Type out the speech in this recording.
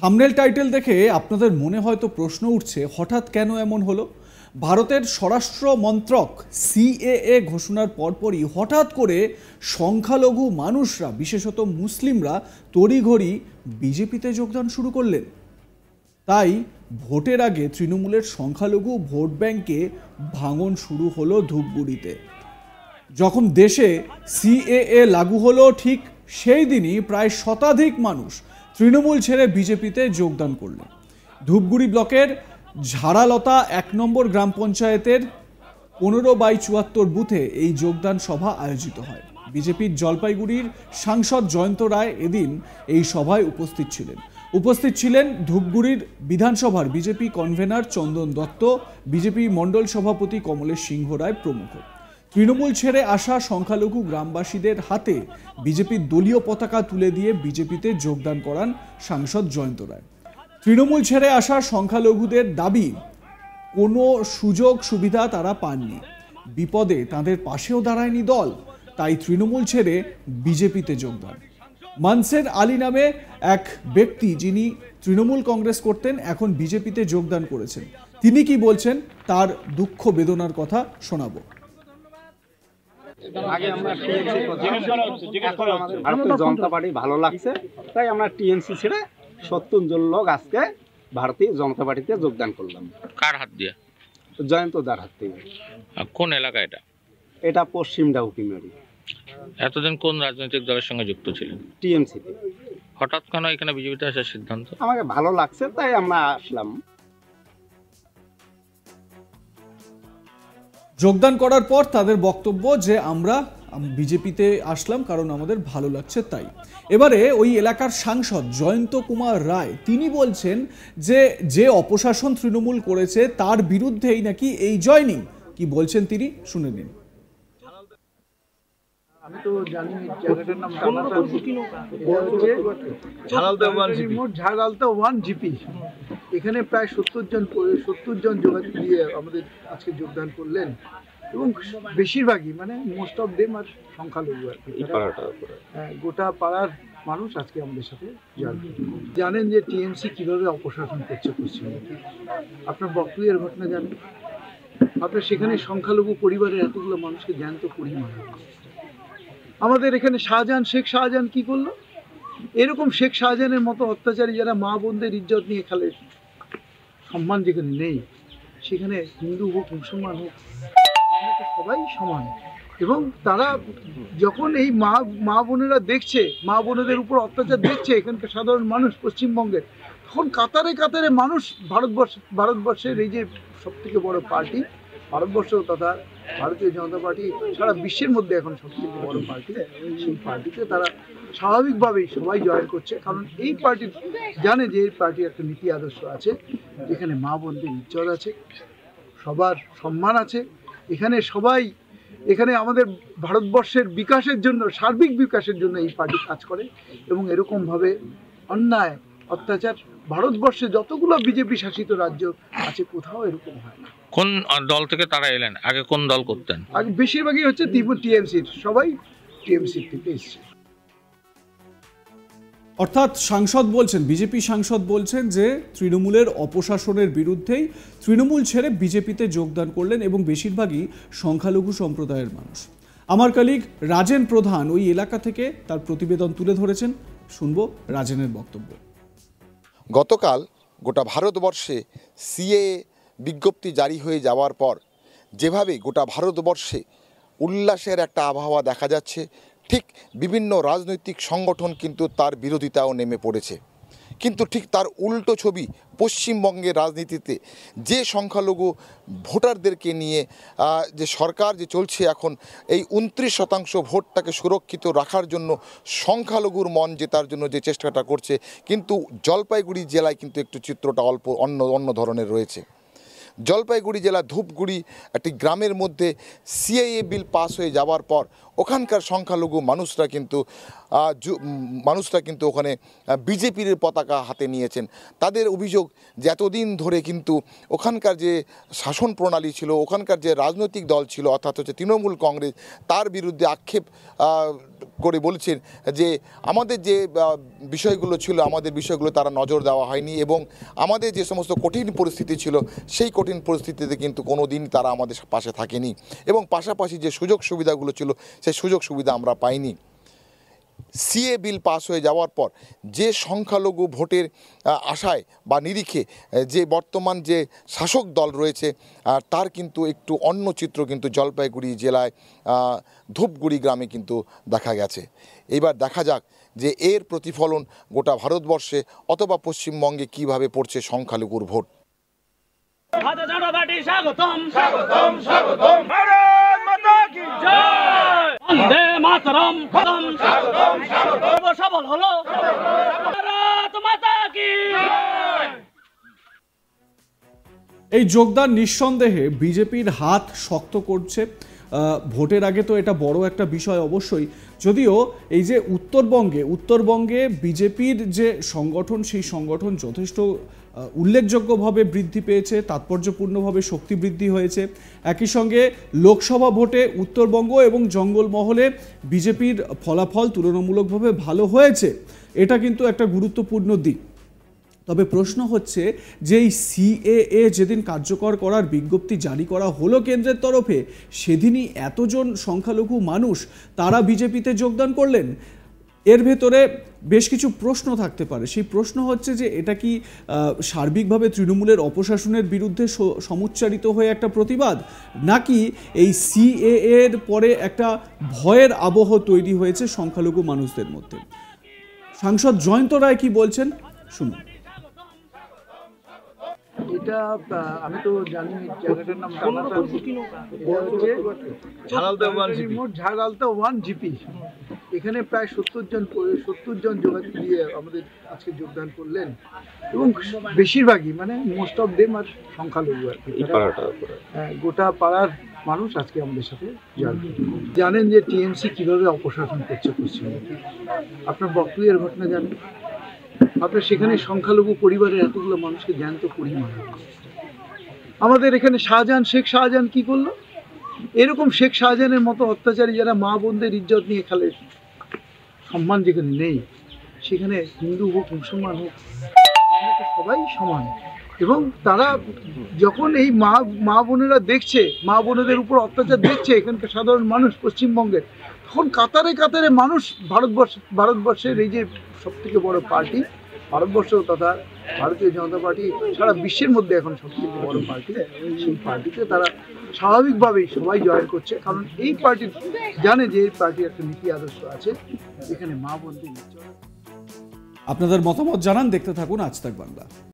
thumbnail title দেখে আপনাদের মনে হয়তো প্রশ্ন উঠছে হঠাৎ কেন এমন হলো ভারতের স্বরাষ্ট্র মন্ত্রক সিএএ ঘোষণার পরপরই হঠাৎ করে সংখ্যালঘু মানুষরা বিশেষত মুসলিমরা তড়িঘড়ি বিজেপিতে যোগদান শুরু করলেন তাই ভোটের আগে তৃণমূলের সংখ্যালঘু ভোট ব্যাংকে ভাঙন শুরু হলো ধূপগুড়িতে যখন দেশে সিএএ লাগু হলো ঠিক সেই দিনই প্রায় শতাধিক মানুষ তৃণমূল ছেড়ে বিজেপিতে যোগদান করলেন ধূপগুড়ি ব্লকের ঝাড়ালতা এক নম্বর গ্রাম পঞ্চায়েতের পনেরো বাই চুয়াত্তর বুথে এই যোগদান সভা আয়োজিত হয় বিজেপির জলপাইগুড়ির সাংসদ জয়ন্ত রায় এদিন এই সভায় উপস্থিত ছিলেন উপস্থিত ছিলেন ধূপগুড়ির বিধানসভার BJP convener Chandan Dutta BJP মণ্ডল সভাপতি কমলেশ সিংহ রায় প্রমুখ তৃণমূল ছেড়ে আসা সংখ্যালঘু গ্রামবাসীদের হাতে বিজেপির দলীয় পতাকা তুলে দিয়ে বিজেপিতে যোগদান করান সাংসদ জয়ন্ত রায় তৃণমূল ছেড়ে আসা সংখ্যালঘুদের দাবি কোনো সুযোগ সুবিধা তারা পাননি বিপদে তাদের পাশেও দাঁড়ায়নি দল তাই তৃণমূল ছেড়ে বিজেপিতে যোগদান মানসের আলী নামে এক ব্যক্তি যিনি তৃণমূল কংগ্রেস করতেন এখন বিজেপিতে যোগদান করেছেন তিনি কি বলছেন তার দুঃখ বেদনার কথা শোনাবো জনতা পার্টি ভালো লাগছে তাই আমরা ছেড়ে সত্তর জন লোক আজকে ভারতীয় জনতা পার্টিতে যোগদান করলাম কার হাত দিয়ে জয়ন্ত দার হাত থেকে কোন এলাকা এটা এটা পশ্চিম ডাউকিমারি এতদিন কোন রাজনৈতিক দলের সঙ্গে যুক্ত ছিলেন টিএমসিতে হঠাৎ কেন এখানে বিজেপিতে আসার সিদ্ধান্ত আমাকে ভালো লাগছে তাই আমরা আসলাম যোগদান করার পর তাদের বক্তব্য যে আমরা বিজেপিতে আসলাম কারণ আমাদের ভালো লাগছে তাই এবারে ওই এলাকার সাংসদ জয়ন্ত কুমার রায় তিনি বলছেন যে যে অপশাসন তৃণমূল করেছে তার বিরুদ্ধেই নাকি এই জয়নিং কি বলছেন তিনি শুনে নিন আমি তো জানি নাম জিপি এখানে প্রায় সত্তর জন সত্তর জন যোগাযোগ দিয়ে আমাদের আজকে যোগদান করলেন এবং বেশিরভাগই মানে মোস্ট অফ দেম আর সংখ্যালঘু আর কি হ্যাঁ, গোটা পাড়ার মানুষ আজকে আমাদের সাথে জানেন যে টিএমসি কিভাবে অপশাসন করছে পশ্চিমবঙ্গে আপনার বক্তব্যের ঘটনা জানেন আপনার সেখানে সংখ্যালঘু পরিবারের এতগুলো মানুষকে জ্ঞান তো পরিমাণ আমাদের এখানে শাহজাহান শেখ শাহজাহান কি করলো এরকম শেখ শাহজাহানের মতো অত্যাচারী যারা মা বোনদের ইজ্জত নিয়ে খেলে সম্মান যেখানে নেই সেখানে হিন্দু হোক মুসলমান হোক সবাই সমান এবং তারা যখন এই মা মা বোনেরা দেখছে মা বোনেদের উপর অত্যাচার দেখছে এখানকার সাধারণ মানুষ পশ্চিমবঙ্গের তখন কাতারে কাতারে মানুষ ভারতবর্ষ ভারতবর্ষের এই যে সবথেকে বড় পার্টি ভারতবর্ষ তথা ভারতীয় জনতা পার্টি সারা বিশ্বের মধ্যে এখন সবচেয়ে বড় পার্টি সেই পার্টিতে তারা স্বাভাবিকভাবেই সবাই জয়েন করছে কারণ এই পার্টি জানে যে এই পার্টির একটা নীতি আদর্শ আছে যেখানে মা বোনদের ইজ্জত আছে সবার সম্মান আছে এখানে সবাই এখানে আমাদের ভারতবর্ষের বিকাশের জন্য সার্বিক বিকাশের জন্য এই পার্টি কাজ করে এবং এরকমভাবে অন্যায় অত্যাচার ভারতবর্ষে যতগুলো বিজেপি শাসিত রাজ্য আছে কোথাও এরকম হয় না কোন দল থেকে তারা এলেন আগে কোন দল করতেন আগে বেশিরভাগই হচ্ছে ত্রিপুর টিএমসির সবাই টিএমসির থেকে এসছে অর্থাৎ সাংসদ বলছেন বিজেপি সাংসদ বলছেন যে তৃণমূলের অপশাসনের বিরুদ্ধেই তৃণমূল ছেড়ে বিজেপিতে যোগদান করলেন এবং বেশিরভাগই সংখ্যালঘু সম্প্রদায়ের মানুষ আমার কালিগ রাজেন প্রধান ওই এলাকা থেকে তার প্রতিবেদন তুলে ধরেছেন শুনব রাজেনের বক্তব্য গতকাল গোটা ভারতবর্ষে সিএ বিজ্ঞপ্তি জারি হয়ে যাওয়ার পর যেভাবে গোটা ভারতবর্ষে উল্লাসের একটা আবহাওয়া দেখা যাচ্ছে ঠিক বিভিন্ন রাজনৈতিক সংগঠন কিন্তু তার বিরোধিতাও নেমে পড়েছে কিন্তু ঠিক তার উল্টো ছবি পশ্চিমবঙ্গের রাজনীতিতে যে সংখ্যালঘু ভোটারদেরকে নিয়ে যে সরকার যে চলছে এখন এই উনত্রিশ শতাংশ ভোটটাকে সুরক্ষিত রাখার জন্য সংখ্যালঘুর মন জেতার জন্য যে চেষ্টাটা করছে কিন্তু জলপাইগুড়ি জেলায় কিন্তু একটু চিত্রটা অল্প অন্য অন্য ধরনের রয়েছে জলপাইগুড়ি জেলা ধূপগুড়ি একটি গ্রামের মধ্যে সিআইএ বিল পাস হয়ে যাওয়ার পর ওখানকার সংখ্যালঘু মানুষরা কিন্তু মানুষরা কিন্তু ওখানে বিজেপির পতাকা হাতে নিয়েছেন তাদের অভিযোগ যে এতদিন ধরে কিন্তু ওখানকার যে শাসন প্রণালী ছিল ওখানকার যে রাজনৈতিক দল ছিল অর্থাৎ হচ্ছে তৃণমূল কংগ্রেস তার বিরুদ্ধে আক্ষেপ করে বলছেন যে আমাদের যে বিষয়গুলো ছিল আমাদের বিষয়গুলো তারা নজর দেওয়া হয়নি এবং আমাদের যে সমস্ত কঠিন পরিস্থিতি ছিল সেই কঠিন পরিস্থিতিতে কিন্তু কোনো দিন তারা আমাদের পাশে থাকেনি এবং পাশাপাশি যে সুযোগ সুবিধাগুলো ছিল সেই সুযোগ সুবিধা আমরা পাইনি সিএ বিল পাস হয়ে যাওয়ার পর যে সংখ্যালঘু ভোটের আশায় বা নিরিখে যে বর্তমান যে শাসক দল রয়েছে তার কিন্তু একটু অন্য চিত্র কিন্তু জলপাইগুড়ি জেলায় ধূপগুড়ি গ্রামে কিন্তু দেখা গেছে এবার দেখা যাক যে এর প্রতিফলন গোটা ভারতবর্ষে অথবা পশ্চিমবঙ্গে কিভাবে পড়ছে সংখ্যালঘুর ভোট স্বাগতম স্বাগতম স্বাগতম বন্দে মাতরম খতম সর্ব সফল হলো এই যোগদান নিঃসন্দেহে বিজেপির হাত শক্ত করছে ভোটের আগে তো এটা বড় একটা বিষয় অবশ্যই যদিও এই যে উত্তরবঙ্গে উত্তরবঙ্গে বিজেপির যে সংগঠন সেই সংগঠন যথেষ্ট উল্লেখযোগ্যভাবে বৃদ্ধি পেয়েছে তাৎপর্যপূর্ণভাবে শক্তি বৃদ্ধি হয়েছে একই সঙ্গে লোকসভা ভোটে উত্তরবঙ্গ এবং জঙ্গলমহলে বিজেপির ফলাফল তুলনামূলকভাবে ভালো হয়েছে এটা কিন্তু একটা গুরুত্বপূর্ণ দিক তবে প্রশ্ন হচ্ছে যে এই সিএএ যেদিন কার্যকর করার বিজ্ঞপ্তি জারি করা হলো কেন্দ্রের তরফে সেদিনই এতজন সংখ্যালঘু মানুষ তারা বিজেপিতে যোগদান করলেন এর ভেতরে বেশ কিছু প্রশ্ন থাকতে পারে সেই প্রশ্ন হচ্ছে যে এটা কি সার্বিকভাবে তৃণমূলের অপশাসনের বিরুদ্ধে সমুচ্চারিত হয়ে একটা প্রতিবাদ নাকি এই সিএ এর পরে একটা ভয়ের আবহ তৈরি হয়েছে সংখ্যালঘু মানুষদের মধ্যে সাংসদ জয়ন্ত রায় কি বলছেন শুনুন এটা আমি তো জানি জায়গাটার নাম ঝাড়ালতা ওয়ান জিপি এখানে প্রায় সত্তর জন সত্তর জন যোগাযোগ দিয়ে আমাদের আজকে যোগদান করলেন এবং বেশিরভাগই মানে মোস্ট অফ দেম আর সংখ্যালঘু আর কি গোটা পাড়ার মানুষ আজকে আমাদের সাথে জানেন যে টিএমসি কীভাবে অপশাসন করছে পশ্চিমবঙ্গে আপনার বক্তব্যের ঘটনা জানেন আপনার সেখানে সংখ্যালঘু পরিবারের এতগুলো মানুষকে জ্যান্ত পরিমাণ আমাদের এখানে শাহজাহান শেখ শাহজাহান কি করলো এরকম শেখ শাহজাহানের মতো অত্যাচারী যারা মা বোনদের ইজ্জত নিয়ে খেলে সম্মান যেখানে নেই সেখানে হিন্দু হোক মুসলমান হোক সবাই সমান এবং তারা যখন এই মা মা বোনেরা দেখছে মা বোনেদের উপর অত্যাচার দেখছে এখানকার সাধারণ মানুষ পশ্চিমবঙ্গের এখন কাতারে কাতারে মানুষ ভারতবর্ষ ভারতবর্ষের এই যে সবথেকে বড় পার্টি ভারতবর্ষ তথা ভারতীয় জনতা পার্টি সারা বিশ্বের মধ্যে এখন থেকে বড় পার্টি সেই পার্টিতে তারা স্বাভাবিকভাবেই সবাই জয়েন করছে কারণ এই পার্টি জানে যে এই পার্টির একটা নীতি আদর্শ আছে যেখানে মা বন্ধু আপনাদের মতামত জানান দেখতে থাকুন আজ তাক বাংলা